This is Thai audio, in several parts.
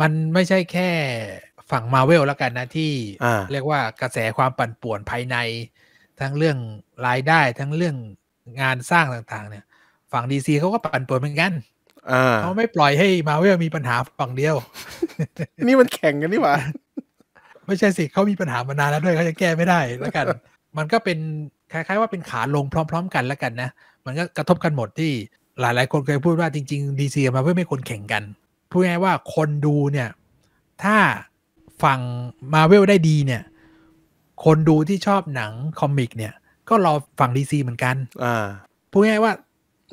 มันไม่ใช่แค่ฝั่งมาเวลแล้วกันนะ ที่เรียกว่ากระแสความปั่นป่วนภายใน ทั้งเรื่องรายได้ทั้งเรื่องงานสร้างต่างๆเนี่ยฝั่งดีซีเขาก็ปั่นป่วนเหมือนกันเขาไม่ปล่อยให้มาเวลมีปัญหาฝั่งเดียวนี่มันแข่งกันนี่หว่า ไม่ใช่สิเขามีปัญหามานานแล้วด้วยเขาจะแก้ไม่ได้แล้วกันมันก็เป็นคล้ายๆว่าเป็นขาลงพร้อม ๆกันแล้วกันนะ มันก็กระทบกันหมดที่หลายๆคนเคยพูดว่าจริงๆดีซีมาเวลไม่ควรแข่งกันพูดง่ายว่าคนดูเนี่ย ถ้าฝั่งมาเวลได้ดีเนี่ย คนดูที่ชอบหนังคอมิกเนี่ย ก็รอฝั่งดีซีเหมือนกันพูดง่ายว่า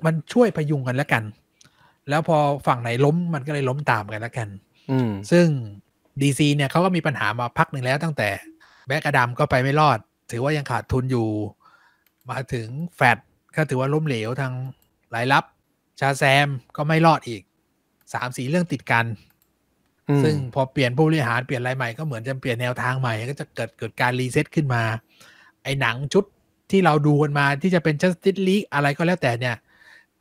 มันช่วยพยุงกันแล้วกัน แล้วพอฝั่งไหนล้มมันก็เลยล้มตามกันแล้วกันซึ่งดีซีเนี่ยเขาก็มีปัญหามาพักหนึ่งแล้ว ตั้งแต่แบกกอดัมก็ไปไม่รอด ถือว่ายังขาดทุนอยู่มาถึงแฟดก็ถือว่าล้มเหลวทางรายรับ ชาแซมก็ไม่รอดอีกสามสี่เรื่องติดกัน ซึ่งพอเปลี่ยน ผู้บริหาร เปลี่ยนอะไรใหม่ก็เหมือนจะเปลี่ยนแนวทางใหม่ ก็จะเกิดเกิดการรีเซ็ตขึ้นมา ไอ้หนังชุดที่เราดูกันมาที่จะเป็น Justice League อะไรก็แล้วแต่เนี่ย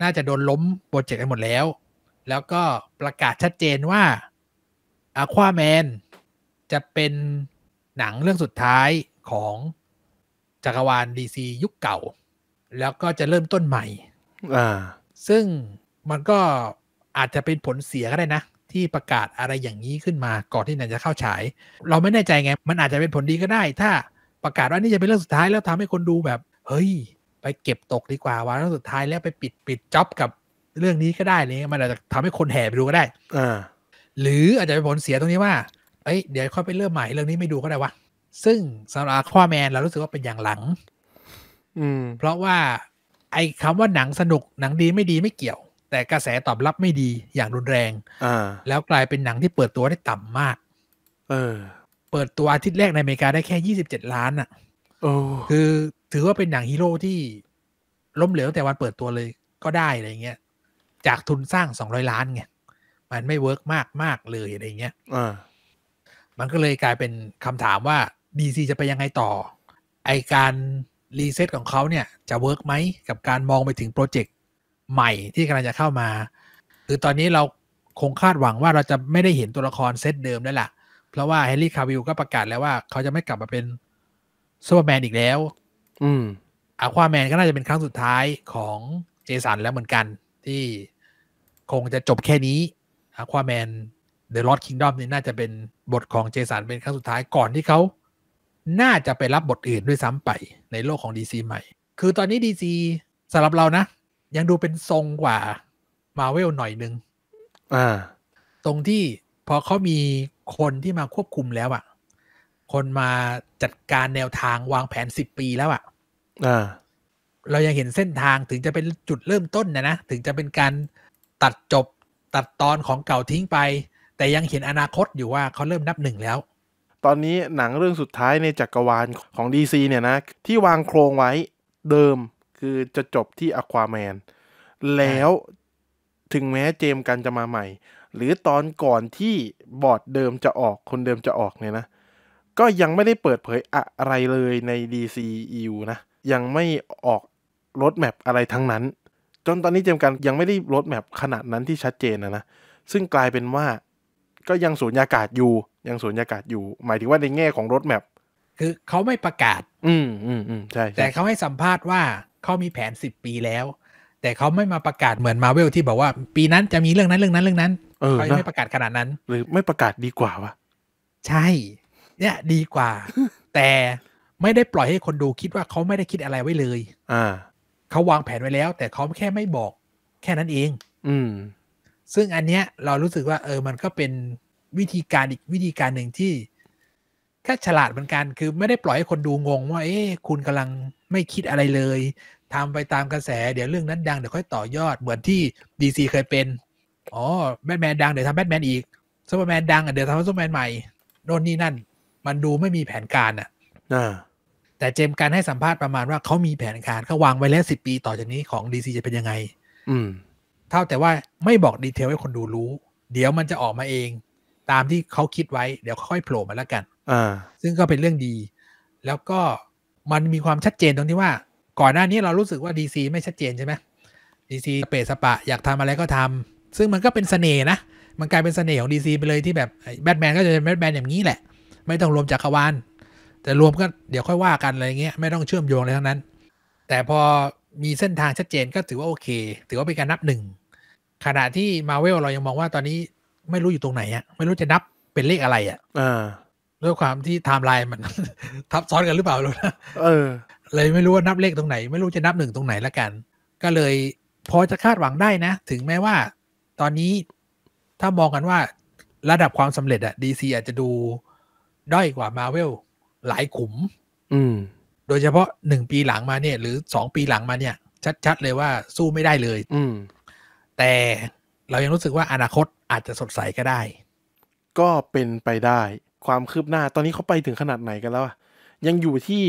น่าจะโดนล้ม โปรเจกต์กันหมดแล้ว แล้วก็ประกาศชัดเจนว่าอาควาแมนจะเป็นหนังเรื่องสุดท้ายของจักรวาล DC ยุคเก่า แล้วก็จะเริ่มต้นใหม่อ่าซึ่งมันก็อาจจะเป็นผลเสียก็ได้นะ ที่ประกาศอะไรอย่างนี้ขึ้นมาก่อนที่หนันจะเข้าฉายเราไม่แน่ใจไง มันอาจจะเป็นผลดีก็ได้ ถ้าประกาศว่านี่จะเป็นเรื่องสุดท้ายแล้วทำให้คนดูแบบ เฮ้ย ไปเก็บตกดีกว่าวันสุดท้ายแล้วไปปิดปิดจ็อบกับเรื่องนี้ก็ได้เลยมันอาจจะทำให้คนแห่ไปดูก็ได้อ่าหรืออาจจะเป็นผลเสียตรงนี้ว่าเอ้ยเดี๋ยวค่อยไปเริ่มใหม่เรื่องนี้ไม่ดูก็ได้วะซึ่งสำหรับข้อแมนเรารู้สึกว่าเป็นอย่างหลัง อืม เพราะว่า ไอ้คำว่าหนังสนุกหนังดีไม่ดีไม่เกี่ยวแต่กระแสตอบรับไม่ดีอย่างรุนแรงอแล้วกลายเป็นหนังที่เปิดตัวได้ต่ำมากเออเปิดตัวอาทิตย์แรกในอเมริกาได้แค่ยี่สิบเจ็ดล้านอะ่ะคือถือว่าเป็นหนังฮีโร่ที่ ล้มเหลวแต่วันเปิดตัวเลยก็ได้อะไรเงี้ย จากทุนสร้างสองร้อยล้านไงมันไม่เวิร์กมากมากเลยอะไรเงี้ยมันก็เลยกลายเป็นคำถามว่าดีซจะไปยังไงต่อ ไอการรีเซ็ตของเขาเนี่ย จะเวิร์กไหมกับการมองไปถึงโปรเจกต์ใหม่ที่กำลังจะเข้ามาคือตอนนี้เราคงคาดหวังว่าเราจะไม่ได้เห็นตัวละครเซตเดิมแล้วล่ะ เพราะว่าแฮร์รี่ คาวิลก็ประกาศแล้วว่าเขาจะไม่กลับมาเป็นซูเปอร์แมนอีกแล้ว อืมอาควาแมนก็น่าจะเป็นครั้งสุดท้ายของเจสันแล้วเหมือนกัน ที่คงจะจบแค่นี้อาควาแมนเดอะลอตคิงดอมนี่น่าจะเป็นบทของเจสันเป็นครั้งสุดท้ายก่อนที่เขา น่าจะไปรับบทอื่นด้วยซ้ำไป ในโลกของดซีใหม่ คือตอนนี้ดซีสำหรับเรานะยังดูเป็นทรงกว่า มาเวลหน่อยนึงอ่า ตรงที่พอเขามีคนที่มาควบคุมแล้วอะ่ะ คนมาจัดการแนวทางวางแผนสิบปีแล้วอะ่ะอ่า เรายังเห็นเส้นทางถึงจะเป็นจุดเริ่มต้นนะนะ ถึงจะเป็นการตัดจบตัดตอนของเก่าทิ้งไป แต่ยังเห็นอนาคตอยู่ว่าเขาเริ่มนับหนึ่งแล้ว ตอนนี้หนังเรื่องสุดท้ายในจักกรวาลของ DC เนี่ยนะที่วางโครงไว้เดิมคือจะจบที่อควาแมนแล้วถึงแม้เจมกันจะมาใหม่ หรือตอนก่อนที่บอร์ดเดิมจะออกคนเดิมจะออกเนี่ยนะก็ยังไม่ได้เปิดเผยอะไรเลยใน DCEU นะยังไม่ออกรถแมพอะไรทั้งนั้น จนตอนนี้เจมกัน ยังไม่ได้รถแมพขนาดนั้นที่ชัดเจนนะนะซึ่งกลายเป็นว่า ก็ยังสูญญากาศอยู่ยังสูญญากาศอยู่ หมายถึงว่าในแง่ของรถแมพคือเขาไม่ประกาศ อืมอืมอืมใช่แต่เขาให้สัมภาษณ์ว่าเขามีแผนสิบปีแล้ว แต่เขาไม่มาประกาศเหมือนมาเวลที่บอกว่า ปีนั้นจะมีเรื่องนั้นเรื่องนั้นเรื่องนั้นเขาไม่ประกาศขนาดนั้น หรือไม่ประกาศดีกว่าวะใช่ เนี่ยดีกว่า แต่ไม่ได้ปล่อยให้คนดูคิดว่าเขาไม่ได้คิดอะไรไว้เลย อ่าเขาวางแผนไว้แล้วแต่เขาแค่ไม่บอก แค่นั้นเอง อืม ซึ่งอันเนี้ย เรารู้สึกว่า เออ มันก็เป็นวิธีการอีกวิธีการหนึ่งที่แค่ฉลาดเหมือนกันคือ ไม่ได้ปล่อยให้คนดูงงว่า เอ๊ะคุณกำลังไม่คิดอะไรเลยทำไปตามกระแส เดี๋ยวเรื่องนั้นดังเดี๋ยวค่อยต่อยอด เหมือนที่ดีซีเคยเป็น อ๋อแบทแมนดังเดี๋ยวทำแบทแมนอีกซูเปอร์แมนดังเดี๋ยวทำซูเปอร์แมนใหม่โน่นนี่นั่น มันดูไม่มีแผนการอ่ะแต่เจมการให้สัมภาษณ์ประมาณว่าเขามีแผนการเขาวางไว้แล้วสิปีต่อจากนี้ของดีซีจะเป็นยังไง อืมเท่าแต่ว่าไม่บอกดีเทลให้คนดูรู้ เดี๋ยวมันจะออกมาเองตามที่เขาคิดไว้เดี๋ยวค่อยโผล่มาแล้วกันอ่าซึ่งก็เป็นเรื่องดี แล้วก็มันมีความชัดเจนตรงที่ว่าก่อนหน้านี้เรารู้สึกว่า DC ไม่ชัดเจนใช่ไหมดีซีเปสปะ อยากทำอะไรก็ทำ ซึ่งมันก็เป็นสเสน่ห์นะ มันกลายเป็นสเสน่ห์ของ DC ไปเลยที่แบบแบทแมนก็จะเป็นแบทแมนอย่างนี้แหละ ไม่ต้องรวมจักรวาลแต่รวมก็เดี๋ยวค่อยว่ากันอะไรเงี้ยไม่ต้องเชื่อมโยงอะไรทั้งนั้น แต่พอมีเส้นทางชัดเจนก็ถือว่าโอเค ถือว่าเป็นการนับหนึ่งขณะที่มาเวลเรายังมองว่าตอนนี้ไม่รู้อยู่ตรงไหนอะไม่รู้จะนับเป็นเลขอะไรอะด้วยความที่ไทม์ไลน์มันทับซ้อนกันหรือเปล่าลูกนะเออเลยไม่รู้ว่านับเลขตรงไหน ไม่รู้จะนับหนึ่งตรงไหนละกัน ก็เลยพอจะคาดหวังได้นะ ถึงแม้ว่าตอนนี้ถ้ามองกันว่า ระดับความสำเร็จอะดีซีอาจจะดู ด้อยกว่ามาเวลหลายขุม อืม โดยเฉพาะหนึ่งปีหลังมาเนี่ย หรือสองปีหลังมาเนี่ย ชัดๆเลยว่าสู้ไม่ได้เลย อืมแต่เรายังรู้สึกว่าอนาคตอาจจะสดใสก็ได้ ก็เป็นไปได้ ความคืบหน้าตอนนี้เขาไปถึงขนาดไหนกันแล้วอะยังอยู่ที่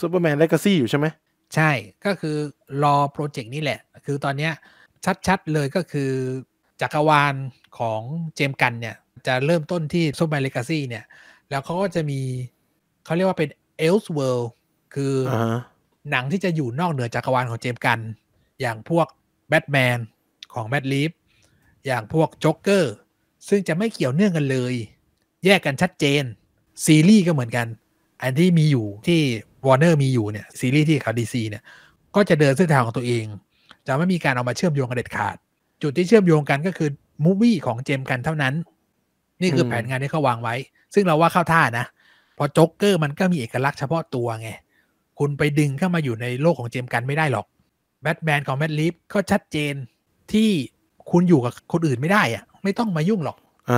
ซูเปอร์แมนเลกาซี่อยู่ใช่ไหม ใช่ ก็คือรอโปรเจกต์นี้แหละ คือตอนนี้ชัดๆเลยก็คือ จักรวาลของเจมกันเนี่ย จะเริ่มต้นที่ซูเปอร์แมนเลกาซี่เนี่ย แล้วเขาก็จะมีเขาเรียกว่าเป็นเอลส์เวิลด์คือหนังที่จะอยู่นอกเหนือจักรวาลของเจมกัน อย่างพวกแบทแมนของแมดลีฟอย่างพวกจ็อกเกอร์ซึ่งจะไม่เกี่ยวเนื่องกันเลย แยกกันชัดเจน ซีรีส์ก็เหมือนกันอันที่มีอยู่ที่วอร์เนอร์มีอยู่เนี่ย ซีรีส์ที่เขาดีซีเนี่ย ก็จะเดินเส้นทางของตัวเอง จะไม่มีการเอามาเชื่อมโยงกันเด็ดขาด จุดที่เชื่อมโยงกันก็คือมูวี่ของเจมกันเท่านั้น นี่คือแผนงานที่เขาวางไว้ ซึ่งเราว่าเข้าท่านะ พอจ็กเกอร์มันก็มีเอกลักษณ์เฉพาะตัวไง คุณไปดึงเข้ามาอยู่ในโลกของเจมกันไม่ได้หรอกแบทแมนของแมดลิฟก็ชัดเจนที่คุณอยู่กับคนอื่นไม่ได้อะไม่ต้องมายุ่งหรอกอ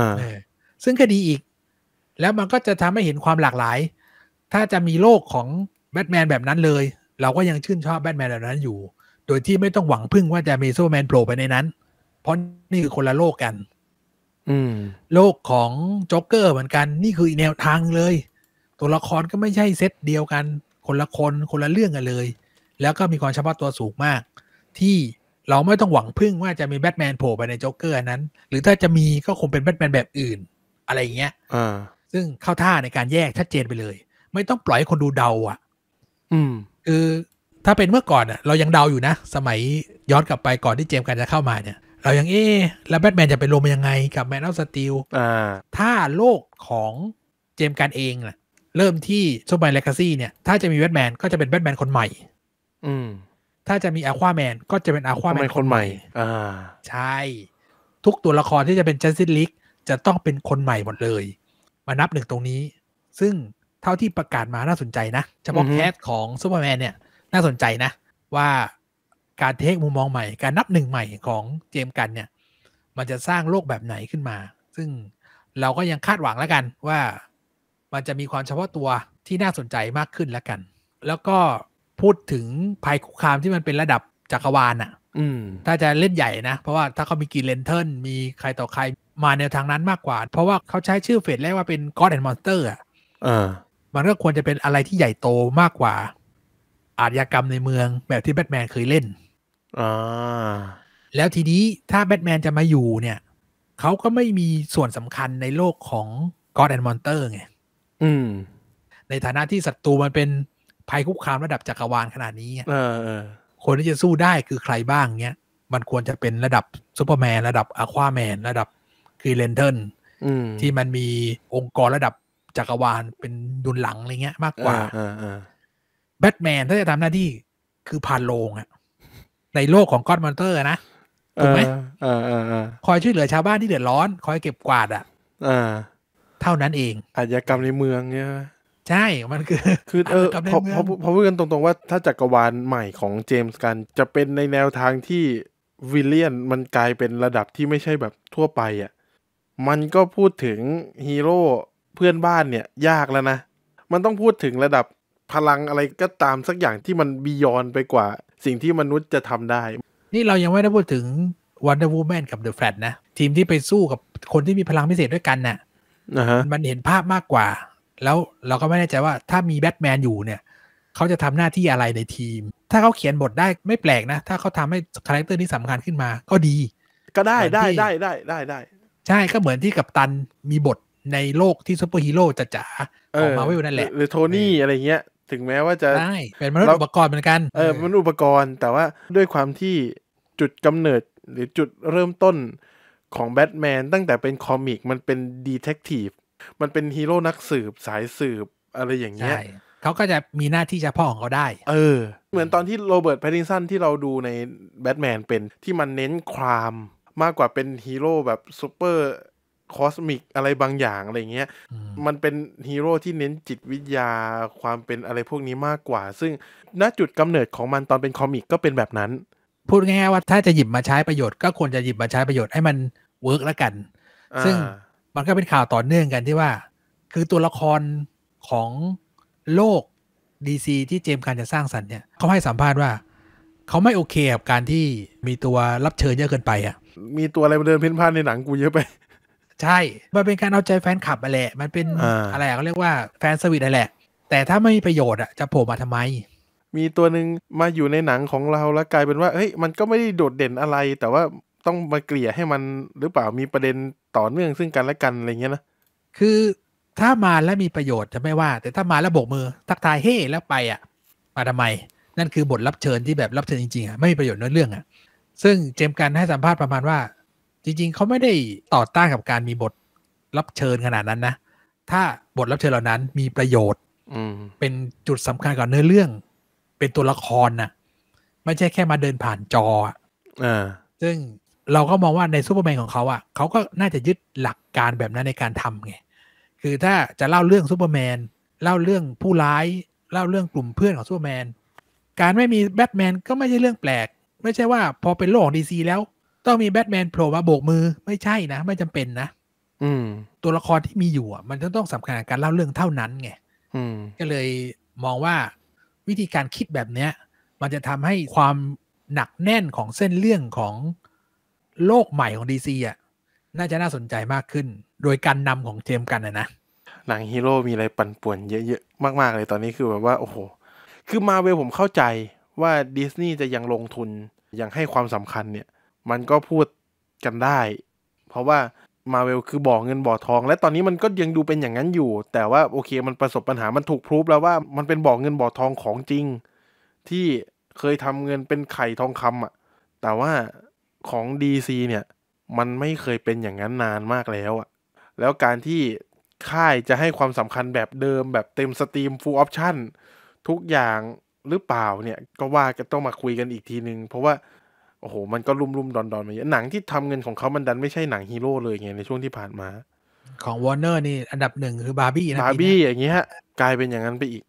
ซึ่งคดีอีก แล้วมันก็จะทำให้เห็นความหลากหลายถ้าจะมีโลกของแบทแมนแบบนั้นเลย เราก็ยังชื่นชอบแบทแมนแบบนั้นอยู่ โดยที่ไม่ต้องหวังพึ่งว่าจะมีซูเปอร์แมนโผล่ไปในนั้น เพราะนี่คือคนละโลกกัน อืม โลกของจ็อกเกอร์เหมือนกัน นี่คืออีแนวทางเลย ตัวละครก็ไม่ใช่เซตเดียวกัน คนละคนคนละเรื่องกันเลย แล้วก็มีความเฉพาะตัวสูงมาก ที่เราไม่ต้องหวังพึ่งว่าจะมีแบทแมนโผล่ไปในจ็อกเกอร์นั้นหรือถ้าจะมีก็คงเป็นแบทแมนแบบอื่น อะไรอย่างเงี้ยซึ่งเข้าท่าในการแยกชัดเจนไปเลยไม่ต้องปล่อยให้คนดูเดาอ่ะ อืม คือ ถ้าเป็นเมื่อก่อนอ่ะเรายังเดาอยู่นะ สมัยย้อนกลับไปก่อนที่เจมส์กันจะเข้ามาเนี่ย เรายังเอ๊แล้วแบทแมนจะไปรวมยังไงกับแมนอัลสตีลถ้าโลกของเจมส์กันเองน่ะเริ่มที่ซูเปอร์แลกาซี่เนี่ย ถ้าจะมีแบทแมนก็จะเป็นแบทแมนคนใหม่อืม ถ้าจะมีอาควาแมนก็จะเป็นอาควาแมนคนใหม่อ่าใช่ทุกตัวละครที่จะเป็นจัสติสลิกจะต้องเป็นคนใหม่หมดเลย มานับหนึ่งตรงนี้ ซึ่งเท่าที่ประกาศมาน่าสนใจนะเฉพาะแคสของซูเปอร์แมนเนี่ย น่าสนใจนะ ว่าการเทคมุมมองใหม่การนับหนึ่งใหม่ของเจมกันเนี่ย มันจะสร้างโลกแบบไหนขึ้นมา ซึ่งเราก็ยังคาดหวังแล้วกัน ว่ามันจะมีความเฉพาะตัวที่น่าสนใจมากขึ้นแล้วกัน แล้วก็พูดถึงภัยคุกคามที่มันเป็นระดับจักรวาลอะ่ะถ้าจะเล่นใหญ่นะ เพราะว่าถ้าเขามีกีเลนเทิลมีใครต่อใครมาแนวทางนั้นมากกว่า เพราะว่าเขาใช้ชื่อเฟสแรกว่าเป็นกออนด์มอนสเตอร์อ่ะมันก็ควรจะเป็นอะไรที่ใหญ่โตมากกว่า อาชญากรรมในเมืองแบบที่แบทแมนเคยเล่น อ่า แล้วทีนี้ถ้าแบทแมนจะมาอยู่เนี่ยเขาก็ไม่มีส่วนสำคัญในโลกของก็อดแดนมอนเตอร์ไง อืม ในฐานะที่ศัตรูมันเป็นภัยคุกคามระดับจักรวาลขนาดนี้เออ คนที่จะสู้ได้คือใครบ้างเนี้ย มันควรจะเป็นระดับซูเปอร์แมนระดับอะควาแมนระดับคือเลนเทิลที่มันมีองค์กรระดับจักรวาลเป็นดุลหลังอะไรเงี้ย มากกว่าแบทแมนถ้าจะทำหน้าที่ คือผ่านโลงอะในโลกของก้อนมอนเตอร์นะถูกไหม คอยช่วยเหลือชาวบ้านที่เดือดร้อน คอยเก็บกวาดอะเท่านั้นเอง อาชญากรรมในเมืองเนี่ยใช่ มันคือ คือ เออพอพอพูดกันตรงๆว่าถ้าจักรวาลใหม่ของเจมส์กัน จะเป็นในแนวทางที่วิลเลียนมันกลายเป็นระดับที่ไม่ใช่แบบทั่วไปอ่ะมันก็พูดถึงฮีโร่เพื่อนบ้านเนี่ยยากแล้วนะ มันต้องพูดถึงระดับพลังอะไรก็ตามสักอย่างที่มันบียอนไปกว่า สิ่งที่มนุษย์จะทำได้ นี่เรายังไม่ได้พูดถึงวันเดอร์วูแมนกับเดอะแฟลนะ ทีมที่ไปสู้กับคนที่มีพลังพิเศษด้วยกันนะ่ะ มันเห็นภาพมากกว่า แล้วเราก็ไม่แน่ใจว่าถ้ามีแบทแมนอยู่เนี่ย เขาจะทำหน้าที่อะไรในทีม ถ้าเขาเขียนบทได้ไม่แปลกนะถ้าเขาทำให้คาแรคเตอร์นี้สำคัญขึ้นมาก็ดี ก็ได้ได้ได้ได้ได้ ใช่ก็เหมือนที่กับตันมีบทในโลกที่ซูเปอร์ฮีโร่จ๋าอของมาไวลนั่นแหละหรือโทนี่ อะไรเงี้ย ถึงแม้ว่าจะใช่เป็นมนุษย์อุปกรณ์เหมือนกันเออมนุษย์อุปกรณ์แต่ว่าด้วยความที่จุดกำเนิดหรือจุดเริ่มต้นของแบทแมนตั้งแต่เป็นคอมิกมันเป็นดีเทคทีฟมันเป็นฮีโร่นักสืบสายสืบอะไรอย่างเงี้ยเขาก็จะมีหน้าที่จะพ่อของเขาได้ เออ เหมือนตอนที่โรเบิร์ตแพตตินสันที่เราดูในแบทแมนเป็น ที่มันเน้นความมากกว่าเป็นฮีโร่แบบซูเปอร์คอสมิกอะไรบางอย่าง อะไรเงี้ยมันเป็นฮีโร่ที่เน้นจิตวิทยาความเป็นอะไรพวกนี้มากกว่า ซึ่งณจุดกำเนิดของมันตอนเป็นคอมิกก็เป็นแบบนั้น พูดง่ายๆว่าถ้าจะหยิบมาใช้ประโยชน์ก็ควรจะหยิบมาใช้ประโยชน์ให้มันเวิร์กแล้วกัน ซึ่งมันก็เป็นข่าวต่อเนื่องกันที่ว่า คือตัวละครของโลกดีซีที่เจมการจะสร้างสรรค์เนี่ยเขาให้สัมภาษณ์ว่าเขาไม่โอเคกับการที่มีตัวรับเชิญเยอะเกินไปอ่ะ มีตัวอะไรมาเดินเพ่นพ่านในหนังกูเยอะไปใช่ มันเป็นการเอาใจแฟนคลับอะแหละ มันเป็นอะไรเขาเรียกว่าแฟนสวิตอะไรแหละ แต่ถ้าไม่มีประโยชน์อะจะโผล่มาทำไม มีตัวหนึ่งมาอยู่ในหนังของเราแล้วกลายเป็นว่า เฮ้ย มันก็ไม่ได้โดดเด่นอะไร แต่ว่าต้องมาเกลี่ยให้มันหรือเปล่า มีประเด็นต่อเนื่องซึ่งกันและกันอะไรเงี้ยนะ คือถ้ามาแล้วมีประโยชน์จะไม่ว่า แต่ถ้ามาแล้วโบกมือทักทายเฮ้แล้วไปอะมาทำไม นั่นคือบทรับเชิญที่แบบรับเชิญจริงๆอะไม่มีประโยชน์ในเรื่องอะซึ่งเจมกันให้สัมภาษณ์ประมาณว่าจริงๆ เขาไม่ได้ต่อต้านกับการมีบทรับเชิญขนาดนั้นนะ ถ้าบทรับเชิญเหล่านั้น มีประโยชน์ อืเป็นจุดสำคัญกับเนื้อเรื่อง เป็นตัวละครนะ ไม่ใช่แค่มาเดินผ่านจอ อ่าซึ่งเราก็มองว่าในซูเปอร์แมนของเขาอะ่ะเขาก็น่าจะยึดหลักการแบบนั้นในการทำไง คือถ้าจะเล่าเรื่องซูเปอร์แมน เล่าเรื่องผู้ร้าย เล่าเรื่องกลุ่มเพื่อนของซูเปอร์แมน การไม่มีแบทแมนก็ไม่ใช่เรื่องแปลก ไม่ใช่ว่า พอเป็นโลกของดีซีแล้วต้องมีแบทแมนโผล่มาโบกมือไม่ใช่นะ ไม่จำเป็นนะอืม ตัวละครที่มีอยู่อ่ะมันจะต้องสำคัญการเล่าเรื่องเท่านั้นไงก็เลยมองว่าวิธีการคิดแบบเนี้ยมันจะทำให้ความหนักแน่นของเส้นเรื่องของโลกใหม่ของดีซีอ่ะน่าจะน่าสนใจมากขึ้น โดยการนำของเจมกันนะนะหนังฮีโร่มีอะไรปั่นป่วนเยอะๆ มากๆ เลยตอนนี้คือแบบว่าโอ้โห คือมาเวลผมเข้าใจว่าดิสนีย์จะยังลงทุนยังให้ความสำคัญเนี่ยมันก็พูดกันได้เพราะว่ามาเวลคือบ่อเงินบ่อทองและตอนนี้มันก็ยังดูเป็นอย่างนั้นอยู่ แต่ว่าโอเค มันประสบปัญหามันถูกพรูฟแล้วว่ามันเป็นบ่อเงินบ่อทองของจริง ที่เคยทำเงินเป็นไข่ทองคำอ่ะแต่ว่าของ DC เนี่ยมันไม่เคยเป็นอย่างนั้นนานมากแล้วอ่ะแล้วการที่ค่ายจะให้ความสำคัญแบบเดิมแบบเต็มสตรีมฟูลออปชั่นทุกอย่างหรือเปล่าเนี่ยก็ว่าก็ต้องมาคุยกันอีกทีนึง เพราะว่าโอ้โห มันก็รุ่มรุมดอนดอนมาเยอะ หนังที่ทำเงินของเขามันดันไม่ใช่หนังฮีโร่เลยไง ในช่วงที่ผ่านมา ของวอร์เนอร์นี่ อันดับหนึ่งคือบาร์บี้นะบาร์บี้อย่างเงี้ยกลายเป็นอย่างนั้นไปอีก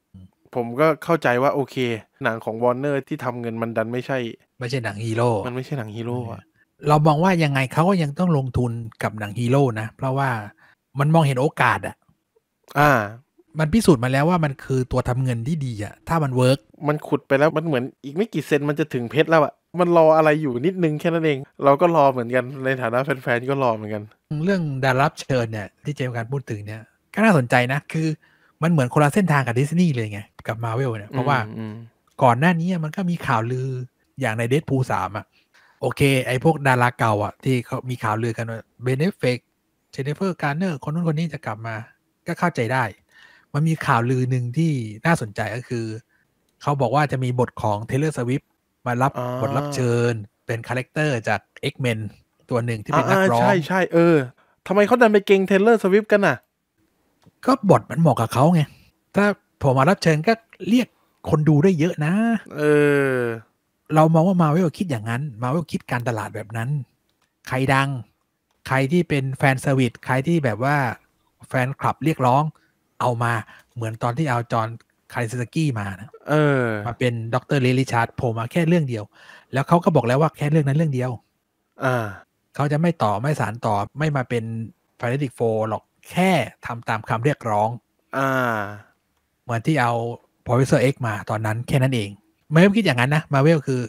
ผมก็เข้าใจว่าโอเคหนังของวอร์เนอร์ที่ทำเงินมันดันไม่ใช่ ไม่ใช่หนังฮีโร่ มันไม่ใช่หนังฮีโร่อะเรามองว่ายังไงเขาก็ยังต้องลงทุนกับหนังฮีโร่นะเพราะว่ามันมองเห็นโอกาสอะอ่า มันพิสูจน์มาแล้วว่ามันคือตัวทำเงินที่ดีอะถ้ามันเวิร์กมันขุดไปแล้วมันเหมือนอีกไม่กี่เซนมันจะถึงเพชรแล้วอะมันรออะไรอยู่นิดนึงแค่นั้นเอง เราก็รอเหมือนกันในฐานะแฟนๆก็รอเหมือนกัน เรื่องดารับเชิญเนี่ย ที่เจมส์การพูดถึงเนี่ยก็น่าสนใจนะ คือ มันเหมือนคนละเส้นทางกับดิสนีย์เลยไง กับมาเวลเนี่ย เพราะว่า ก่อนหน้านี้มันก็มีข่าวลืออย่างในเดดพูสามอ่ะโอเค ไอ้พวกดาราเก่า อ่ะ ที่เขามีข่าวลือกันว่าเบเนฟเฟกเจเนฟเฟอร์การเนอร์คนนู้นคนนี้จะกลับมา ก็เข้าใจได้ มันมีข่าวลือหนึ่งที่น่าสนใจก็คือเขาบอกว่าจะมีบทของเทเลอร์สวิฟมารับบทรับเชิญเป็นคาแรคเตอร์จาก X-Men ตัวหนึ่งที่เป็นนักร้องใช่ใช่เออทำไมเขาดันไปเก่งเทเลอร์สวิฟกันอ่ะ ก็บทมันเหมาะกับเขาไง ถ้าผมมารับเชิญก็เรียกคนดูได้เยอะนะ เออ เรามองว่ามาววลคิดอย่างนั้น มาววลคิดการตลาดแบบนั้น ใครดัง ใครที่เป็นแฟนสวิสใครที่แบบว่าแฟนคลับเรียกร้องเอามาเหมือนตอนที่เอาจอนคาริสกี้มานะเออ มาเป็นดรเลริชาร์ดโผล่มาแค่เรื่องเดียว แล้วเขาก็บอกแล้วว่าแค่เรื่องนั้นเรื่องเดียวอ่าเขาจะไม่ต่อ ไม่สารต่อไม่มาเป็นฟาริติกโฟหรอกแค่ทำตามคำเรียกร้องอ่าเหมือนที่เอาสเซอร์เอ็กมาตอนนั้นแค่นั้นเองมาเวลคิดอย่างนั้นนะมาเวลคือ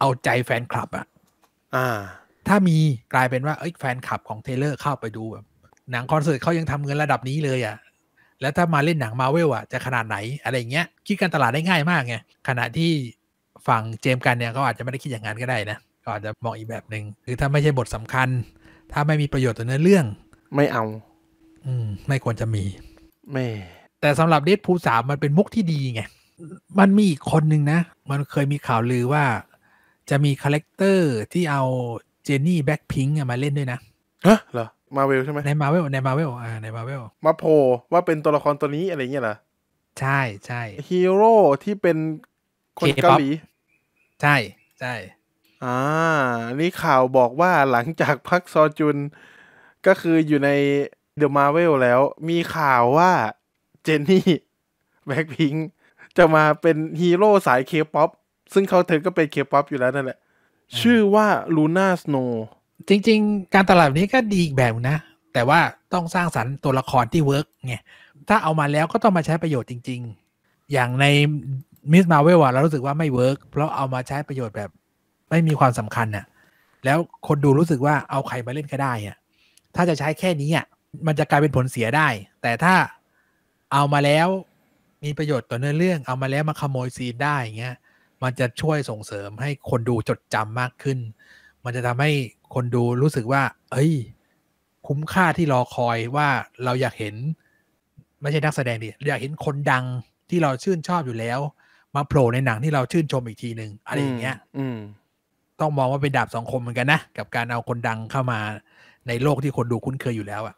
เอาใจแฟนคลับอะอ่าถ้ามีกลายเป็นว่าเอ้ยแฟนคลับของเทเลอร์เข้าไปดูแบบหนังคอนเสิร์ตเขายังทำเงินระดับนี้เลยอะแล้วถ้ามาเล่นหนังมาเวลอ่ะ จะขนาดไหนอะไรเงี้ยคิดการตลาดได้ง่ายมากไงขณะที่ฝั่งเจมกันเนี่ยเขาอาจจะไม่ได้คิดอย่างนั้นก็ได้นะ ก็อาจจะมองอีกแบบหนึง่งคือถ้าไม่ใช่บทสำคัญ ถ้าไม่มีประโยชน์ต่อเนื้อเรื่อง ไม่เอา อืมไม่ควรจะมีไม่แต่สำหรับเดซพูสามมันเป็นมุกที่ดีไง มันมีอีกคนหนึ่งนะ มันเคยมีข่าวลือว่า จะมีคาแรคเตอร์ที่เอาเจนนี่แบ็คพิงค์มาเล่นด้วยนะฮะเหรอมาเวลใช่ไหมในมาเวลในมาเวลอ่าในมาเวลมาโผล่ว่าเป็นตัวละครตัวนี้อะไรเงี้ยเหรอ ใช่ ใช่ฮีโร่ที่เป็นคนเกาหลี ใช่ใช่ อ่า นี่ข่าวบอกว่าหลังจากพักซอจุนก็คืออยู่ในเดอะมาเวลแล้ว มีข่าวว่าเจนนี่ แบ็คพิงจะมาเป็นฮีโร่สายเคป๊อปซึ่งเขาเธอก็เป็นเคป๊อปอยู่แล้วนั่นแหละชื่อว่าลูน่าสโนจริงๆการตลาดนี้ก็ดีอีกแบบนะ แต่ว่าต้องสร้างสรรค์ตัวละครที่เวิร์กไงถ้าเอามาแล้วก็ต้องมาใช้ประโยชน์จริงๆ อย่างในมิสมาเวล่าเรารู้สึกว่าไม่เวิร์กเพราะเอามาใช้ประโยชน์แบบไม่มีความสำคัญน่ะ แล้วคนดูรู้สึกว่าเอาใครมาเล่นก็ได้อะถ้าจะใช้แค่นี้อ่ะมันจะกลายเป็นผลเสียได้ แต่ถ้าเอามาแล้วมีประโยชน์ต่อเนื้อเรื่อง เอามาแล้วมาขโมยซีนได้เงี้ยมันจะช่วยส่งเสริมให้คนดูจดจำมากขึ้น มันจะทำใหคนดูรู้สึกว่า เอ้ย คุ้มค่าที่รอคอยว่าเราอยากเห็นไม่ใช่นักแสดงดิอยากเห็นคนดังที่เราชื่นชอบอยู่แล้ว มาโผล่ในหนังที่เราชื่นชมอีกทีหนึ่งอะไรอย่างเงี้ยต้องมองว่าเป็นดาบสองคมเหมือนกันนะกับการเอาคนดังเข้ามา ในโลกที่คนดูคุ้นเคยอยู่แล้วอะ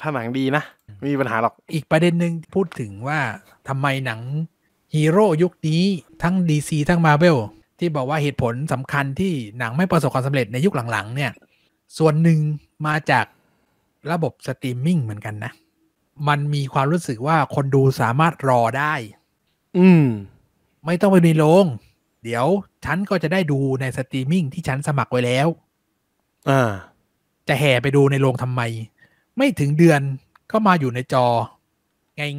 ถ้าหนังดีนะไม่มีปัญหาหรอก อีกประเด็นหนึ่งพูดถึงว่าทำไมหนัง ฮีโร่ยุคนี้ทั้ง DC ทั้งมาเ e l ที่บอกว่าเหตุผลสำคัญที่หนังไม่ประสบความสำเร็จในยุคหลังๆเนี่ย ส่วนหนึ่งมาจากระบบสตรีมมิ่งเหมือนกันนะ มันมีความรู้สึกว่าคนดูสามารถรอได้ อืม ไม่ต้องไปในโรงเดี๋ยว ฉันก็จะได้ดูในสตรีมมิ่ง ที่ฉันสมัครไว้แล้ว อ่า จะแห่ไปดูในโรงทำไม ไม่ถึงเดือนก็มาอยู่ในจอ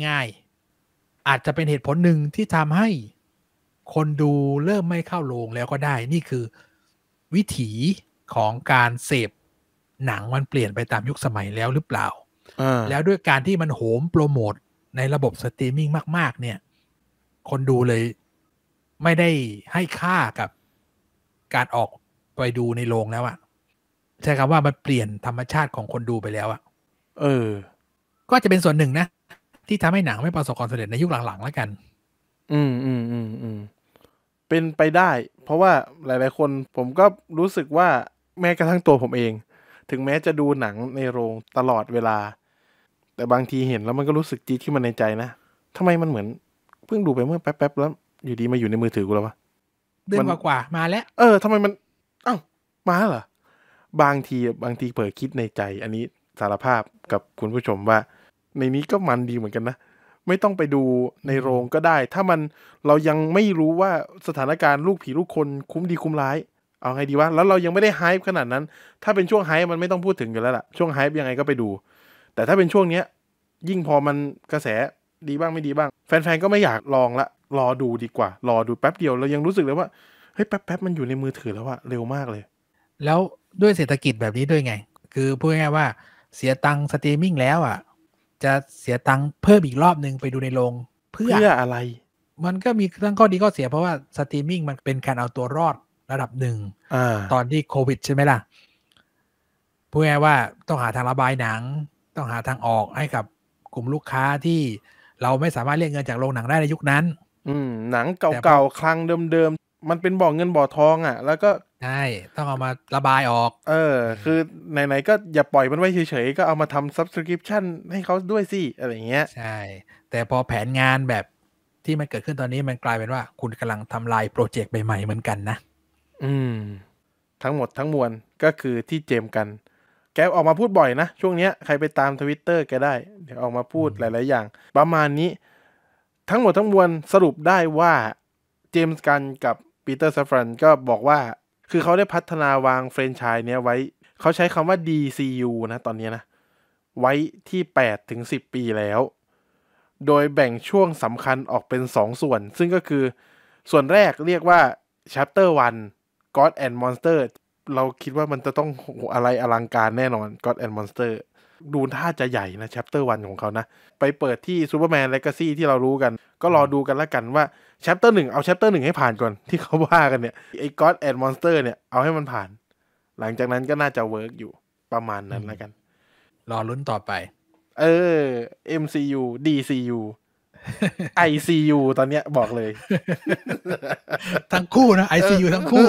ง่ายๆ อาจจะเป็นเหตุผลหนึ่งที่ทำให้คนดูเริ่มไม่เข้าโรงแล้วก็ได้ นี่คือวิถีของการเสพหนังมันเปลี่ยนไปตามยุคสมัยแล้วหรือเปล่าแล้วด้วยการที่มันโหมโปรโมทในระบบสตรีมมิ่งมาก ๆ เนี่ย คนดูเลย ไม่ได้ให้ค่ากับการออกไปดูในโรงแล้วอะใช่คำว่ามันเปลี่ยนธรรมชาติของคนดูไปแล้วอะเออ ก็จะเป็นส่วนหนึ่งนะที่ทำให้หนังไม่ประสบความสำเร็จในยุคหลังๆแล้วกัน อืมอืมอืมอืมเป็นไปได้เพราะว่าหลาย ๆ คนผมก็รู้สึกว่าแม้กระทั่งตัวผมเอง ถึงแม้จะดูหนังในโรงตลอดเวลา แต่บางทีเห็นแล้วมันก็รู้สึกจี๊ดขึ้นมาในใจนะทำไมมันเหมือนเพิ่งดูไปเมื่อ แป๊บๆแล้วอยู่ดีมาอยู่ในมือถือกูแล้ววะเดือนกว่าๆมาแล้ว เออทำไมมันอ้าวมาเหรอบางทีบางทีเผลอคิดในใจ อันนี้สารภาพกับคุณผู้ชมว่าในนี้ก็มันดีเหมือนกันนะไม่ต้องไปดูในโรงก็ได้ ถ้ามันเรายังไม่รู้ว่าสถานการณ์ลูกผีลูกคนคุ้มดีคุ้มร้ายเอาไงดีวะแล้วเรายังไม่ได้ไฮป์ขนาดนั้นถ้าเป็นช่วงไฮป์มันไม่ต้องพูดถึงอยู่แล้วล่ะช่วงไฮป์ยังไงก็ไปดูแต่ถ้าเป็นช่วงเนี้ยยิ่งพอมันกระแสดีบ้างไม่ดีบ้าง แฟนๆก็ไม่อยากลองละรอดูดีกว่ารอดูแป๊บเดียวเรายังรู้สึกเลยว่าเฮ้ยแป๊บๆมันอยู่ในมือถือแล้วอะเร็วมากเลย แล้วด้วยเศรษฐกิจแบบนี้ด้วยไงคือพูดง่ายว่าเสียตังค์สตรีมมิ่งแล้วอะจะเสียตังค์เพิ่มอีกรอบหนึ่งไปดูในโรงเพื่ออะไร มันก็มีทั้งข้อดีข้อเสียเพราะว่าสตรีมมิ่งมันเป็นการเอาตัวรอดระดับหนึ่งอตอนที่โควิดใช่ไหมล่ะพูดง่ายว่าต้องหาทางระบายหนัง ต้องหาทางออกให้กับ กลุ่มลูกค้าที่เราไม่สามารถเรียกเงินจากโรงหนังได้ในยุคนั้น อืม หนังเก่าๆคลังเดิมๆมันเป็นบ่อเงินบ่อทองอะ่ะ แล้วก็ใช่ ต้องเอามาระบายออก เออ คือ ไหนๆก็อย่าปล่อยมันไว้เฉยๆ ก็เอามาทำ subscription ให้เขาด้วยสิ อะไรเงี้ย ใช่ แต่พอแผนงานแบบที่มันเกิดขึ้นตอนนี้มันกลายเป็นว่า คุณกำลังทำลายโปรเจกต์ใหม่ๆเหมือนกันนะ อืม ทั้งหมดทั้งมวลก็คือที่เจมกัน แกออกมาพูดบ่อยนะ ช่วงเนี้ย ใครไปตามทวิตเตอร์แกได้ เดี๋ยวออกมาพูดหลายๆอย่าง ประมาณนี้ ทั้งหมดทั้งมวลสรุปได้ว่าเจมส์กันกับปีเตอร์ซฟรันก็บอกว่าคือเขาได้พัฒนาวางเฟรนชชายเนี้ยไว้ เขาใช้คำว่า DCU นะตอนนี้นะ ไว้ที่8ถึง10 ปีแล้ว โดยแบ่งช่วงสำคัญออกเป็น 2 ส่วน ซึ่งก็คือ ส่วนแรกเรียกว่า Chapter 1 God and Monster เราคิดว่ามันจะต้องอะไรอลังการแน่นอน God and Monster ดูท่าจะใหญ่นะแชปเตอร์วันของเขานะ ไปเปิดที่ซูเปอร์แมนเลกาซี่ที่เรารู้กัน ก็รอดูกันละกันว่าแชปเตอร์หนึ่งเอาแชปเตอร์หนึ่งให้ผ่านก่อนที่เขาว่ากันเนี่ย ไอ้ก็อดแอนด์มอนสเตอร์เนี่ย เอาให้มันผ่าน หลังจากนั้นก็น่าจะเวิร์กอยู่ประมาณนั้นละกัน รอลุ้นต่อไปเออ MCU DCU ICU ตอนเนี้ยบอกเลย ทั้งคู่นะ ICU ทั้งคู่